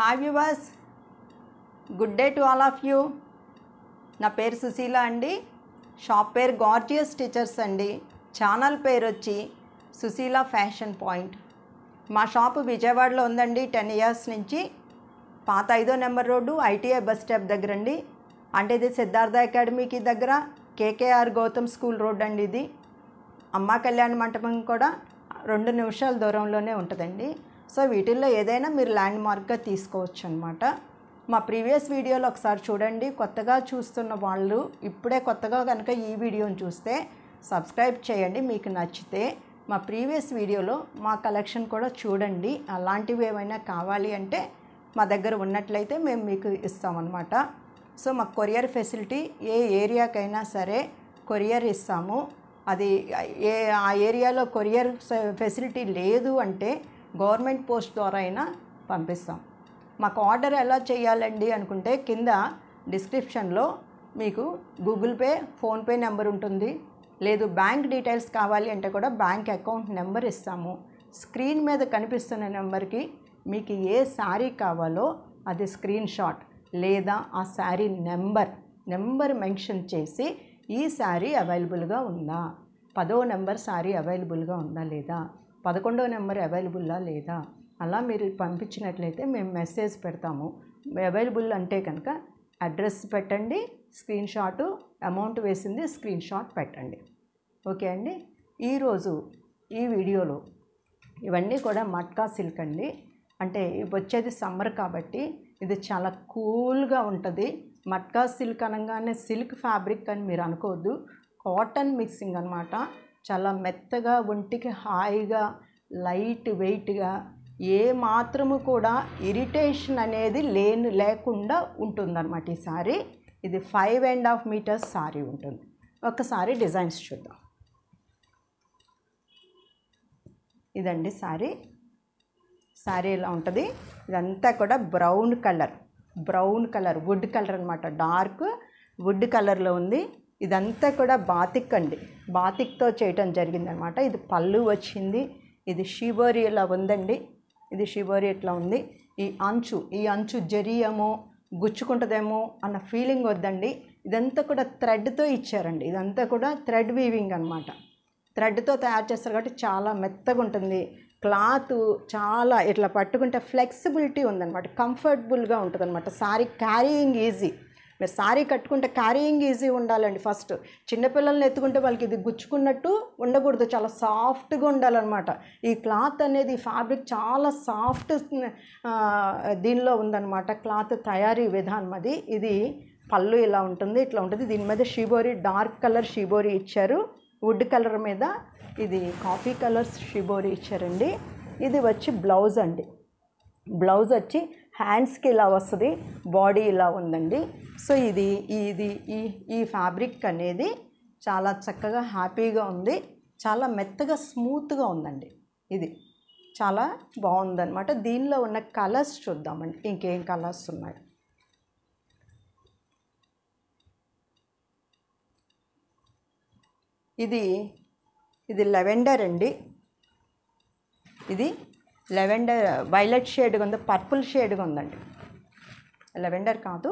Hi viewers good day to all of you నా పేరు సుశీల అండి షాప్ పేరు గార్జియస్ టీచర్స్ అండి ఛానల్ పేరు వచ్చి సుశీల ఫ్యాషన్ పాయింట్ మా షాపు విజయవాడలో ఉందండి టెన్ ఇయర్స్ నుంచి పాత ఐదో number road ITI bus stop దగ్గర అండి అంటే ఇది సిద్ధార్థ అకాడమీకి దగ్గర కేకేఆర్ గౌతమ్ స్కూల్ రోడ్ అండి ఇది అమ్మ కళ్యాణ మంటపం కూడా రెండు నిమిషాల దూరంలోనే ఉంటుందండి సో వీటిల్లో ఏదైనా మీరు ల్యాండ్ మార్క్గా తీసుకోవచ్చు అనమాట మా ప్రీవియస్ వీడియోలో ఒకసారి చూడండి కొత్తగా చూస్తున్న వాళ్ళు ఇప్పుడే కొత్తగా కనుక ఈ వీడియోని చూస్తే సబ్స్క్రైబ్ చేయండి మీకు నచ్చితే మా ప్రీవియస్ వీడియోలో మా కలెక్షన్ కూడా చూడండి అలాంటివి ఏమైనా కావాలి అంటే మా దగ్గర ఉన్నట్లయితే మేము మీకు ఇస్తామన్నమాట సో మా కొరియర్ ఫెసిలిటీ ఏ ఏరియాకైనా సరే కొరియర్ ఇస్తాము అది ఏ ఆ ఏరియాలో కొరియర్ ఫెసిలిటీ లేదు అంటే గవర్నమెంట్ పోస్ట్ ద్వారా అయినా పంపిస్తాం మాకు ఆర్డర్ ఎలా చేయాలండి అనుకుంటే కింద డిస్క్రిప్షన్లో మీకు గూగుల్ పే ఫోన్పే నెంబర్ ఉంటుంది లేదు బ్యాంక్ డీటెయిల్స్ కావాలి అంటే కూడా బ్యాంక్ అకౌంట్ నెంబర్ ఇస్తాము స్క్రీన్ మీద కనిపిస్తున్న నెంబర్కి మీకు ఏ శారీ కావాలో అది స్క్రీన్ షాట్ లేదా ఆ శారీ నెంబర్ నెంబర్ మెన్షన్ చేసి ఈ శారీ అవైలబుల్గా ఉందా పదో నెంబర్ శారీ అవైలబుల్గా ఉందా లేదా పదకొండో నెంబర్ అవైలబుల్లా లేదా అలా మీరు పంపించినట్లయితే మేము మెసేజ్ పెడతాము అవైలబుల్ అంటే కనుక అడ్రస్ పెట్టండి స్క్రీన్ షాటు అమౌంట్ వేసింది స్క్రీన్ షాట్ పెట్టండి ఓకే అండి ఈరోజు ఈ వీడియోలో ఇవన్నీ కూడా మట్కా సిల్క్ అండి అంటే వచ్చేది సమ్మర్ కాబట్టి ఇది చాలా కూల్గా ఉంటుంది మట్కా సిల్క్ అనగానే సిల్క్ ఫ్యాబ్రిక్ అని మీరు అనుకోవద్దు కాటన్ మిక్సింగ్ అనమాట చాలా మెత్తగా ఒంటికి హాయిగా లైట్ వెయిట్గా ఏ మాత్రము కూడా ఇరిటేషన్ అనేది లేని లేకుండా ఉంటుందన్నమాట ఈ సారీ ఇది five and half metres sari ఉంటుంది ఒకసారి డిజైన్స్ చూద్దాం ఇదండి సారీ సారీ ఎలా ఉంటుంది ఇదంతా కూడా brown colour brown colour wood colour అనమాట డార్క్ వుడ్ కలర్లో ఉంది ఇదంతా కూడా బాతిక్ అండి బాతిక్తో చేయటం జరిగిందనమాట ఇది పళ్ళు వచ్చింది ఇది షిబోరి ఇలా ఉందండి ఇది షిబోరి ఇట్లా ఉంది ఈ అంచు ఈ అంచు జరియమో గుచ్చుకుంటుందేమో అన్న ఫీలింగ్ వద్దండి ఇదంతా కూడా థ్రెడ్తో ఇచ్చారండి ఇదంతా కూడా థ్రెడ్ వీవింగ్ అనమాట థ్రెడ్తో తయారు చేస్తారు కాబట్టి చాలా మెత్తగా ఉంటుంది క్లాత్ చాలా ఇట్లా పట్టుకుంటే ఫ్లెక్సిబిలిటీ ఉందన్నమాట కంఫర్టబుల్గా ఉంటుందన్నమాట సారీ క్యారీయింగ్ ఈజీ మీరు సారీ కట్టుకుంటే క్యారీయింగ్ ఈజీ ఉండాలండి ఫస్ట్ చిన్నపిల్లల్ని ఎత్తుకుంటే వాళ్ళకి ఇది గుచ్చుకున్నట్టు ఉండకూడదు చాలా సాఫ్ట్గా ఉండాలన్నమాట ఈ క్లాత్ అనేది ఫ్యాబ్రిక్ చాలా సాఫ్ట్ దీనిలో ఉందన్నమాట క్లాత్ తయారీ విధానం అది ఇది పళ్ళు ఇలా ఉంటుంది ఇట్లా ఉంటుంది దీని మీద షిబోరీ డార్క్ కలర్ షిబోరీ ఇచ్చారు వుడ్ కలర్ మీద ఇది కాఫీ కలర్స్ షిబోరీ ఇచ్చారండి ఇది వచ్చి బ్లౌజ్ అండి బ్లౌజ్ వచ్చి హ్యాండ్స్కి ఇలా వస్తుంది బాడీ ఇలా ఉందండి సో ఇది ఇది ఈ ఈ ఫ్యాబ్రిక్ అనేది చాలా చక్కగా హ్యాపీగా ఉంది చాలా మెత్తగా స్మూత్గా ఉందండి ఇది చాలా బాగుందనమాట దీనిలో ఉన్న కలర్స్ చూద్దామండి ఇంకేం కలర్స్ ఉన్నాయి ఇది ఇది లెవెండర్ అండి ఇది లెవెండర్ వైలెట్ షేడ్గా ఉంది పర్పుల్ షేడ్గా ఉందండి లెవెండర్ కాదు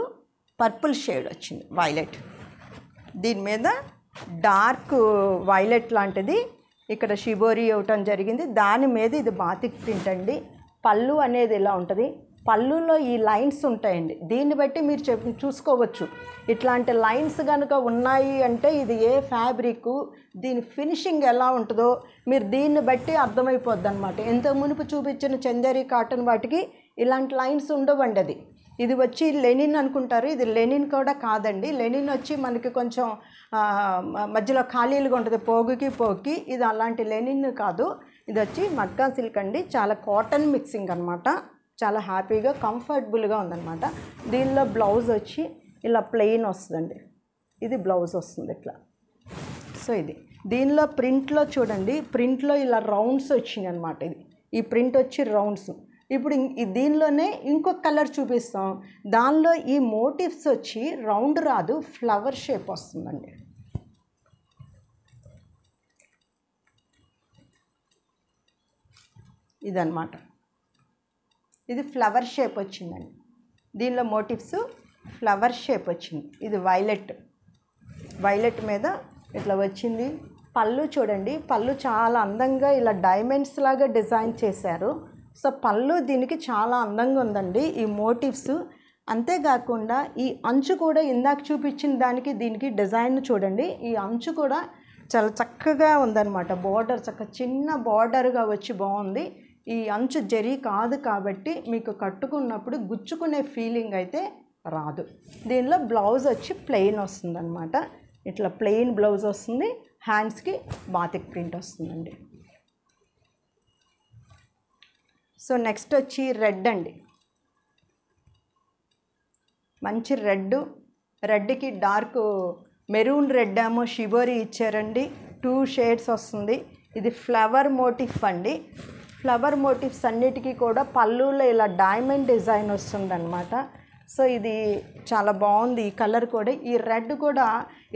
పర్పుల్ షేడ్ వచ్చింది వైలెట్ దీని మీద డార్క్ వైలెట్ లాంటిది ఇక్కడ షిబోరి ఇవ్వటం జరిగింది దాని మీద ఇది బాతికి తింటండి పళ్ళు అనేది ఇలా ఉంటుంది పళ్ళులో ఈ లైన్స్ ఉంటాయండి దీన్ని బట్టి మీరు చెప్ చూసుకోవచ్చు ఇట్లాంటి లైన్స్ కనుక ఉన్నాయి అంటే ఇది ఏ ఫ్యాబ్రిక్ దీని ఫినిషింగ్ ఎలా ఉంటుందో మీరు దీన్ని బట్టి అర్థమైపోద్ది అనమాట ఇంతకు మునుపు చూపించిన చందేరి కాటన్ వాటికి ఇలాంటి లైన్స్ ఉండవండి అది ఇది వచ్చి లెనిన్ అనుకుంటారు ఇది లెనిన్ కూడా కాదండి లెనిన్ వచ్చి మనకి కొంచెం మధ్యలో ఖాళీలుగా ఉంటుంది పోగుకి పోకి ఇది అలాంటి లెనిన్ కాదు ఇది వచ్చి మట్కా సిల్క్ అండి చాలా కాటన్ మిక్సింగ్ అనమాట చాలా హ్యాపీగా కంఫర్టబుల్గా ఉందన్నమాట దీనిలో బ్లౌజ్ వచ్చి ఇలా ప్లెయిన్ వస్తుందండి ఇది బ్లౌజ్ వస్తుంది ఇట్లా సో ఇది దీనిలో ప్రింట్లో చూడండి ప్రింట్లో ఇలా రౌండ్స్ వచ్చింది అనమాట ఇది ఈ ప్రింట్ వచ్చి రౌండ్స్ ఇప్పుడు దీనిలోనే ఇంకొక కలర్ చూపిస్తాం దానిలో ఈ మోటివ్స్ వచ్చి రౌండ్ రాదు ఫ్లవర్ షేప్ వస్తుందండి ఇదన్నమాట ఇది ఫ్లవర్ షేప్ వచ్చిందండి దీనిలో మోటివ్స్ ఫ్లవర్ షేప్ వచ్చింది ఇది వైలెట్ వైలెట్ మీద ఇట్లా వచ్చింది పళ్ళు చూడండి పళ్ళు చాలా అందంగా ఇలా డైమండ్స్ లాగా డిజైన్ చేశారు సో పళ్ళు దీనికి చాలా అందంగా ఉందండి ఈ మోటివ్స్ అంతేకాకుండా ఈ అంచు కూడా ఇందాక చూపించిన దానికి దీనికి డిజైన్ చూడండి ఈ అంచు కూడా చాలా చక్కగా ఉందన్నమాట బార్డర్ చక్క చిన్న బార్డర్గా వచ్చి బాగుంది ఈ అంచు జరీ కాదు కాబట్టి మీకు కట్టుకున్నప్పుడు గుచ్చుకునే ఫీలింగ్ అయితే రాదు దీనిలో బ్లౌజ్ వచ్చి ప్లెయిన్ వస్తుంది అనమాట ఇట్లా ప్లెయిన్ బ్లౌజ్ వస్తుంది హ్యాండ్స్కి బాతిక్ ప్రింట్ వస్తుందండి సో నెక్స్ట్ వచ్చి రెడ్ అండి మంచి రెడ్ రెడ్కి డార్క్ మెరూన్ రెడ్ ఏమో షివోరీ ఇచ్చారండి టూ షేడ్స్ వస్తుంది ఇది ఫ్లవర్ మోటిఫ్ అండి ఫ్లవర్ మోటివ్స్ అన్నిటికీ కూడా పళ్ళులో ఇలా డైమండ్ డిజైన్ వస్తుందన్నమాట సో ఇది చాలా బాగుంది ఈ కలర్ కూడా ఈ రెడ్ కూడా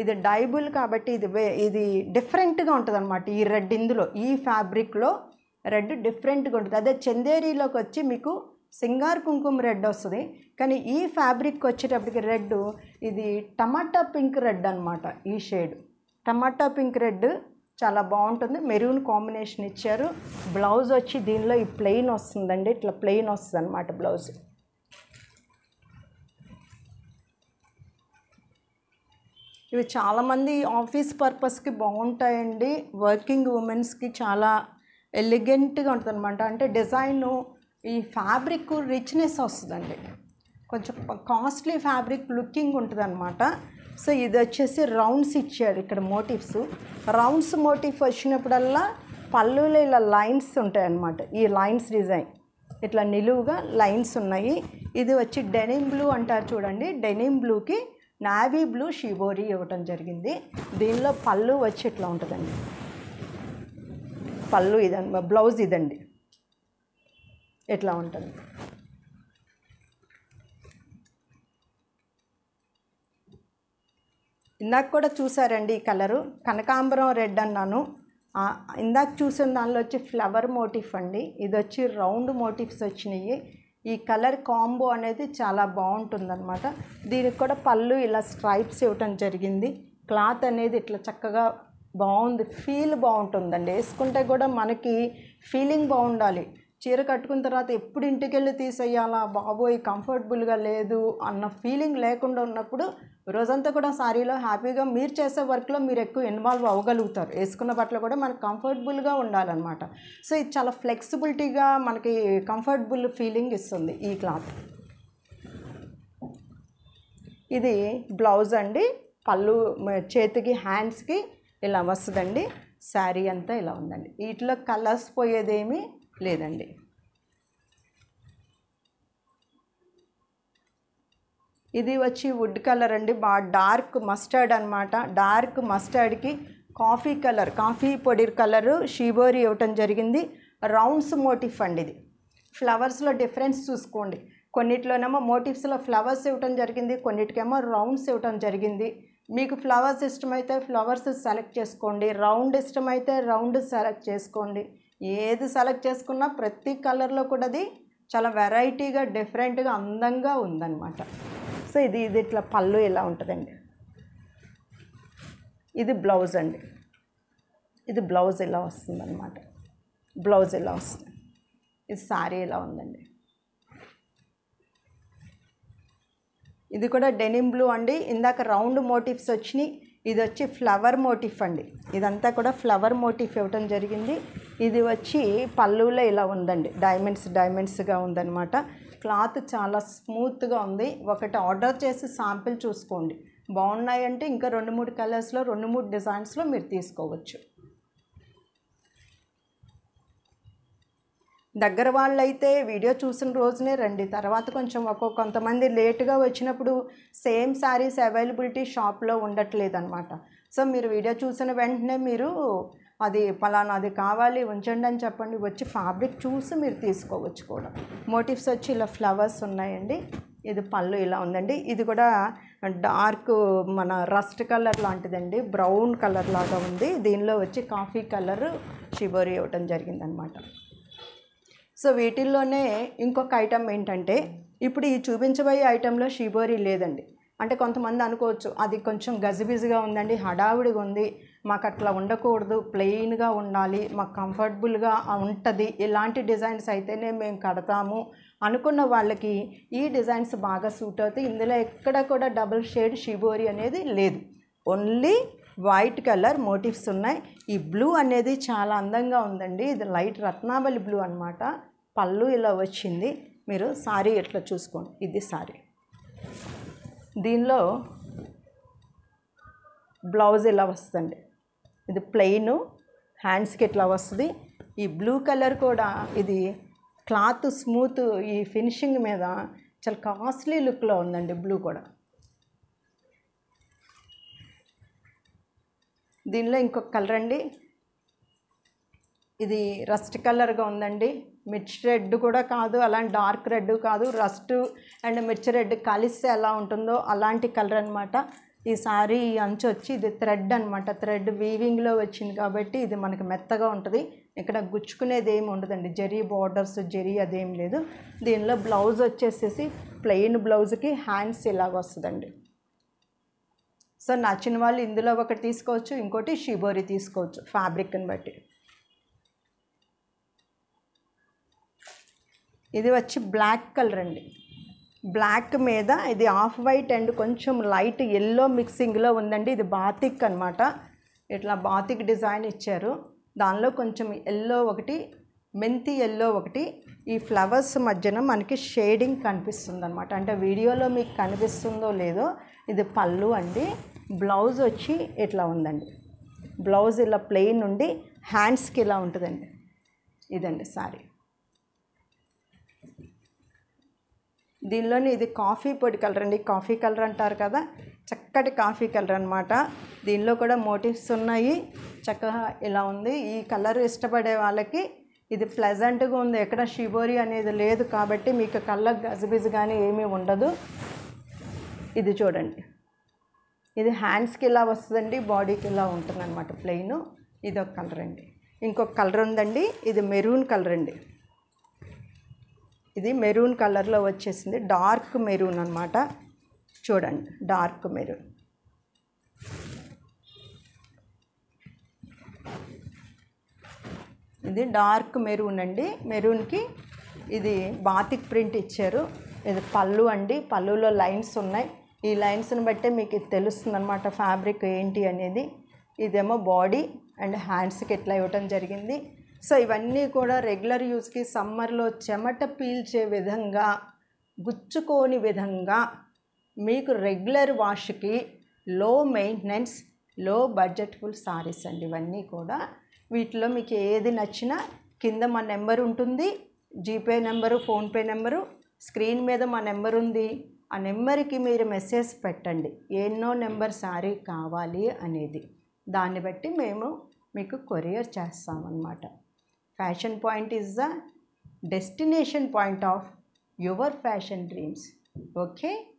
ఇది డైబుల్ కాబట్టి ఇది వే ఇది డిఫరెంట్గా ఉంటుంది అనమాట ఈ రెడ్ ఇందులో ఈ ఫ్యాబ్రిక్లో రెడ్ డిఫరెంట్గా ఉంటుంది అదే చందేరీలోకి వచ్చి మీకు సింగార్ కుంకుమ రెడ్ వస్తుంది కానీ ఈ ఫ్యాబ్రిక్ వచ్చేటప్పటికి రెడ్ ఇది టమాటా పింక్ రెడ్ అనమాట ఈ షేడ్ టమాటా పింక్ రెడ్ చాలా బాగుంటుంది మెరూన్ కాంబినేషన్ ఇచ్చారు బ్లౌజ్ వచ్చి దీనిలో ఈ ప్లెయిన్ వస్తుందండి ఇట్లా ప్లెయిన్ వస్తుంది అనమాట బ్లౌజ్ ఇవి చాలామంది ఆఫీస్ పర్పస్కి బాగుంటాయండి వర్కింగ్ ఉమెన్స్కి చాలా ఎలిగెంట్గా అనమాట అంటే డిజైన్ ఈ ఫ్యాబ్రిక్ రిచ్నెస్ వస్తుందండి కొంచెం కాస్ట్లీ ఫ్యాబ్రిక్ లుకింగ్ అనమాట సో ఇది వచ్చేసి రౌండ్స్ ఇచ్చాడు ఇక్కడ మోటివ్స్ రౌండ్స్ మోటివ్ వచ్చినప్పుడల్లా పళ్ళులో ఇలా లైన్స్ ఉంటాయన్నమాట ఈ లైన్స్ డిజైన్ ఇట్లా నిలువుగా లైన్స్ ఉన్నాయి ఇది వచ్చి డెనిమ్ బ్లూ అంటారు చూడండి డెనిమ్ బ్లూకి నావీ బ్లూ షిబోరీ ఇవ్వటం జరిగింది దీనిలో పళ్ళు వచ్చి ఇట్లా ఉంటుందండి పళ్ళు ఇదండి బ్లౌజ్ ఇదండి ఇట్లా ఉంటుంది ఇందాక కూడా చూసారండి ఈ కలరు కనకాంబరం రెడ్ అన్నాను ఇందాక చూసిన దానిలో వచ్చి ఫ్లవర్ మోటిఫ్ అండి ఇది వచ్చి రౌండ్ మోటిఫ్స్ వచ్చినాయి ఈ కలర్ కాంబో అనేది చాలా బాగుంటుందన్నమాట దీనికి కూడా పళ్ళు ఇలా స్ట్రైప్స్ ఇవ్వటం జరిగింది క్లాత్ అనేది ఇట్లా చక్కగా బాగుంది ఫీల్ బాగుంటుందండి వేసుకుంటే కూడా మనకి ఫీలింగ్ బాగుండాలి చీర కట్టుకున్న తర్వాత ఎప్పుడు ఇంటికి వెళ్ళి తీసేయాలా బాబోయ్ కంఫర్టబుల్గా లేదు అన్న ఫీలింగ్ లేకుండా ఉన్నప్పుడు రోజంతా కూడా సారీలో హ్యాపీగా మీరు చేసే వర్క్లో మీరు ఎక్కువ ఇన్వాల్వ్ అవ్వగలుగుతారు వేసుకున్న బట్టలు కూడా మనకు కంఫర్టబుల్గా ఉండాలన్నమాట సో ఇది చాలా ఫ్లెక్సిబిలిటీగా మనకి కంఫర్టబుల్ ఫీలింగ్ ఇస్తుంది ఈ క్లాత్ ఇది బ్లౌజ్ అండి పళ్ళు చేతికి హ్యాండ్స్కి ఇలా వస్తుందండి శారీ అంతా ఇలా ఉందండి వీటిలో కలర్స్ పోయేదేమీ లేదండి ఇది వచ్చి వుడ్ కలర్ అండి బా డార్క్ మస్టర్డ్ అనమాట డార్క్ మస్టర్డ్కి కాఫీ కలర్ కాఫీ పొడి కలరు షీబోరి ఇవ్వటం జరిగింది రౌండ్స్ మోటిఫ్ అండి ఇది ఫ్లవర్స్లో డిఫరెన్స్ చూసుకోండి కొన్నిట్లోనేమో మోటివ్స్లో ఫ్లవర్స్ ఇవ్వటం జరిగింది కొన్నిటికేమో రౌండ్స్ ఇవ్వటం జరిగింది మీకు ఫ్లవర్స్ ఇష్టమైతే ఫ్లవర్స్ సెలెక్ట్ చేసుకోండి రౌండ్ ఇష్టమైతే రౌండ్ సెలెక్ట్ చేసుకోండి ఏది సెలెక్ట్ చేసుకున్నా ప్రతి కలర్లో కూడా అది చాలా వెరైటీగా డిఫరెంట్గా అందంగా ఉందన్నమాట సో ఇది ఇది ఇట్లా పళ్ళు ఇలా ఉంటుందండి ఇది బ్లౌజ్ అండి ఇది బ్లౌజ్ ఇలా వస్తుందన్నమాట బ్లౌజ్ ఇలా వస్తుంది ఇది సారీ ఇలా ఉందండి ఇది కూడా డెనిమ్ బ్లూ అండి ఇందాక రౌండ్ మోటివ్స్ వచ్చినాయి ఇది వచ్చి ఫ్లవర్ మోటిఫ్ అండి ఇదంతా కూడా ఫ్లవర్ మోటిఫ్ ఇవ్వటం జరిగింది ఇది వచ్చి పళ్ళులో ఇలా ఉందండి డైమండ్స్ డైమండ్స్గా ఉందన్నమాట క్లాత్ చాలా స్మూత్గా ఉంది ఒకటి ఆర్డర్ చేసి శాంపిల్ చూసుకోండి బాగున్నాయంటే ఇంకా రెండు మూడు కలర్స్లో రెండు మూడు డిజైన్స్లో మీరు తీసుకోవచ్చు దగ్గర అయితే వీడియో చూసిన రోజునే రండి తర్వాత కొంచెం ఒక్కొక్క కొంతమంది లేటుగా వచ్చినప్పుడు సేమ్ శారీస్ అవైలబిలిటీ షాప్లో ఉండట్లేదు అనమాట సో మీరు వీడియో చూసిన వెంటనే మీరు అది పలానా అది కావాలి ఉంచండి అని చెప్పండి వచ్చి ఫ్యాబ్రిక్ చూసి మీరు తీసుకోవచ్చు కూడా మోటివ్స్ వచ్చి ఇలా ఫ్లవర్స్ ఉన్నాయండి ఇది పళ్ళు ఇలా ఉందండి ఇది కూడా డార్క్ మన రస్ట్ కలర్ లాంటిదండి బ్రౌన్ కలర్ లాగా ఉంది దీనిలో వచ్చి కాఫీ కలర్ షిబోరి ఇవ్వటం జరిగిందనమాట సో వీటిల్లోనే ఇంకొక ఐటమ్ ఏంటంటే ఇప్పుడు ఈ చూపించబోయే ఐటెంలో షిబోరీ లేదండి అంటే కొంతమంది అనుకోవచ్చు అది కొంచెం గజిబిజిగా ఉందండి హడావిడిగా ఉంది మాకు అట్లా ఉండకూడదు ప్లెయిన్గా ఉండాలి మాకు కంఫర్టబుల్గా ఉంటుంది ఇలాంటి డిజైన్స్ అయితేనే మేము కడతాము అనుకున్న వాళ్ళకి ఈ డిజైన్స్ బాగా సూట్ అవుతాయి ఇందులో ఎక్కడ కూడా డబుల్ షేడ్ షిబోరి అనేది లేదు ఓన్లీ వైట్ కలర్ మోటివ్స్ ఉన్నాయి ఈ బ్లూ అనేది చాలా అందంగా ఉందండి ఇది లైట్ రత్నావళి బ్లూ అనమాట పళ్ళు ఇలా వచ్చింది మీరు సారీ ఎట్లా చూసుకోండి ఇది సారీ దీనిలో బ్లౌజ్ ఇలా వస్తుంది ఇది ప్లెయిన్ హ్యాండ్స్కి ఇట్లా వస్తుంది ఈ బ్లూ కలర్ కూడా ఇది క్లాత్ స్మూత్ ఈ ఫినిషింగ్ మీద చాలా కాస్ట్లీ లుక్లో ఉందండి బ్లూ కూడా దీనిలో ఇంకొక కలర్ అండి ఇది రస్ట్ కలర్గా ఉందండి మిర్చి రెడ్ కూడా కాదు అలాంటి డార్క్ రెడ్ కాదు రస్ట్ అండ్ మిర్చి రెడ్ కలిస్తే ఎలా ఉంటుందో అలాంటి కలర్ అనమాట ఈ సారీ అంచు వచ్చి ఇది థ్రెడ్ అనమాట థ్రెడ్ వీవింగ్లో వచ్చింది కాబట్టి ఇది మనకి మెత్తగా ఉంటుంది ఇక్కడ గుచ్చుకునేది ఏమి ఉండదండి జరీ బార్డర్స్ జరీ అదేం లేదు దీనిలో బ్లౌజ్ వచ్చేసేసి ప్లెయిన్ బ్లౌజ్కి హ్యాండ్స్ ఇలాగ వస్తుందండి సో నచ్చిన వాళ్ళు ఇందులో ఒకటి తీసుకోవచ్చు ఇంకోటి షిబోరి తీసుకోవచ్చు ఫ్యాబ్రిక్ని బట్టి ఇది వచ్చి బ్లాక్ కలర్ అండి బ్లాక్ మీద ఇది ఆఫ్ వైట్ అండ్ కొంచెం లైట్ ఎల్లో మిక్సింగ్లో ఉందండి ఇది బాతిక్ అనమాట ఇట్లా బాతిక్ డిజైన్ ఇచ్చారు దానిలో కొంచెం ఎల్లో ఒకటి మెంతి ఎల్లో ఒకటి ఈ ఫ్లవర్స్ మధ్యన మనకి షేడింగ్ కనిపిస్తుంది అనమాట అంటే వీడియోలో మీకు కనిపిస్తుందో లేదో ఇది పళ్ళు అండి బ్లౌజ్ వచ్చి ఇట్లా ఉందండి బ్లౌజ్ ఇలా ప్లెయిన్ ఉండి హ్యాండ్స్కి ఇలా ఉంటుందండి ఇదండి సారీ దీనిలోని ఇది కాఫీ పొడి కలర్ అండి కాఫీ కలర్ అంటారు కదా చక్కటి కాఫీ కలర్ అనమాట దీనిలో కూడా మోటివ్స్ ఉన్నాయి చక్కగా ఇలా ఉంది ఈ కలర్ ఇష్టపడే వాళ్ళకి ఇది ప్లెజెంట్గా ఉంది ఎక్కడ షిబోరి అనేది లేదు కాబట్టి మీకు కళ్ళ గజబిజు కానీ ఏమీ ఉండదు ఇది చూడండి ఇది హ్యాండ్స్కి ఇలా వస్తుందండి బాడీకి ఇలా ఉంటుందన్నమాట ప్లెయిన్ ఇది ఒక కలర్ అండి ఇంకొక కలర్ ఉందండి ఇది మెరూన్ కలర్ అండి ఇది మెరూన్ కలర్లో వచ్చేసింది డార్క్ మెరూన్ అనమాట చూడండి డార్క్ మెరూన్ ఇది డార్క్ మెరూన్ అండి మెరూన్కి ఇది బాతిక్ ప్రింట్ ఇచ్చారు ఇది పళ్ళు అండి పళ్ళులో లైన్స్ ఉన్నాయి ఈ లైన్స్ని బట్టే మీకు ఇది తెలుస్తుంది అనమాట ఫ్యాబ్రిక్ ఏంటి అనేది ఇదేమో బాడీ అండ్ హ్యాండ్స్కి ఇట్లా ఇవ్వటం జరిగింది సో ఇవన్నీ కూడా రెగ్యులర్ యూస్కి సమ్మర్లో చెమట పీల్చే విధంగా గుచ్చుకోని విధంగా మీకు రెగ్యులర్ వాష్కి లో మెయింటెనెన్స్ లో బడ్జెట్ఫుల్ సారీస్ అండి ఇవన్నీ కూడా వీటిలో మీకు ఏది నచ్చినా కింద మా నెంబర్ ఉంటుంది GPay number PhonePe number screen మీద మా నెంబర్ ఉంది ఆ నెంబర్కి మీరు మెసేజ్ పెట్టండి ఎన్నో నెంబర్ శారీ కావాలి అనేది దాన్ని బట్టి మేము మీకు కొరియర్ చేస్తామన్నమాట Fashion point is the destination point of your fashion dreams. Okay.